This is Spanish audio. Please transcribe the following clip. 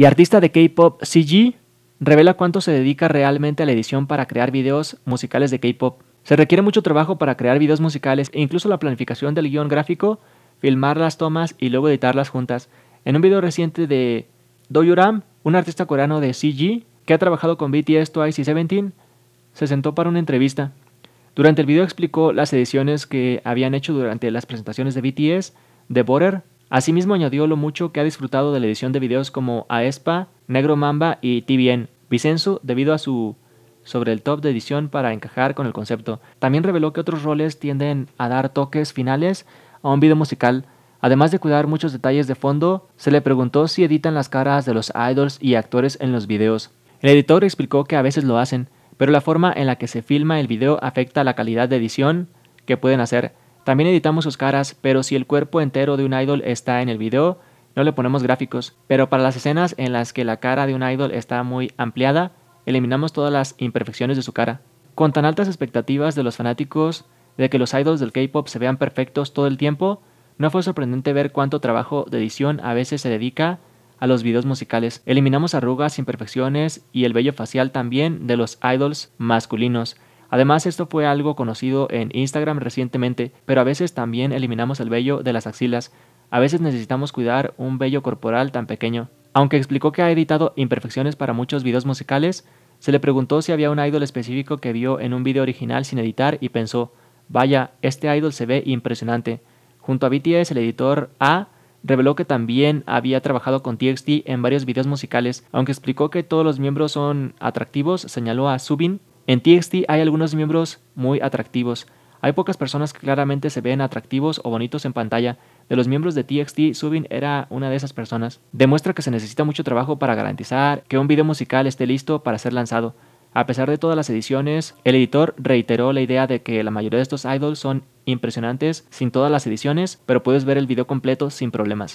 y artista de K-pop CG, revela cuánto se dedica realmente a la edición para crear videos musicales de K-pop. Se requiere mucho trabajo para crear videos musicales e incluso la planificación del guión gráfico, filmar las tomas y luego editarlas juntas. En un video reciente de Yuram, un artista coreano de CG que ha trabajado con BTS, Twice y Seventeen, se sentó para una entrevista. Durante el video explicó las ediciones que habían hecho durante las presentaciones de BTS, The Border Asimismo añadió lo mucho que ha disfrutado de la edición de videos como Aespa, Negro Mamba y TBN. Vicenzo, debido a su sobre el top de edición para encajar con el concepto, también reveló que otros roles tienden a dar toques finales a un video musical. Además de cuidar muchos detalles de fondo, se le preguntó si editan las caras de los idols y actores en los videos. El editor explicó que a veces lo hacen, pero la forma en la que se filma el video afecta la calidad de edición que pueden hacer. También editamos sus caras, pero si el cuerpo entero de un idol está en el video, no le ponemos gráficos. Pero para las escenas en las que la cara de un idol está muy ampliada, eliminamos todas las imperfecciones de su cara. Con tan altas expectativas de los fanáticos de que los idols del K-pop se vean perfectos todo el tiempo, no fue sorprendente ver cuánto trabajo de edición a veces se dedica a los videos musicales. Eliminamos arrugas, imperfecciones y el vello facial también de los idols masculinos. Además, esto fue algo conocido en Instagram recientemente, pero a veces también eliminamos el vello de las axilas. A veces necesitamos cuidar un vello corporal tan pequeño. Aunque explicó que ha editado imperfecciones para muchos videos musicales, se le preguntó si había un idol específico que vio en un video original sin editar y pensó, vaya, este idol se ve impresionante. Junto a BTS, el editor A reveló que también había trabajado con TXT en varios videos musicales, aunque explicó que todos los miembros son atractivos, señaló a Subin en TXT hay algunos miembros muy atractivos. Hay pocas personas que claramente se ven atractivos o bonitos en pantalla. De los miembros de TXT, Subin era una de esas personas. Demuestra que se necesita mucho trabajo para garantizar que un video musical esté listo para ser lanzado. A pesar de todas las ediciones, el editor reiteró la idea de que la mayoría de estos idols son impresionantes sin todas las ediciones, pero puedes ver el video completo sin problemas.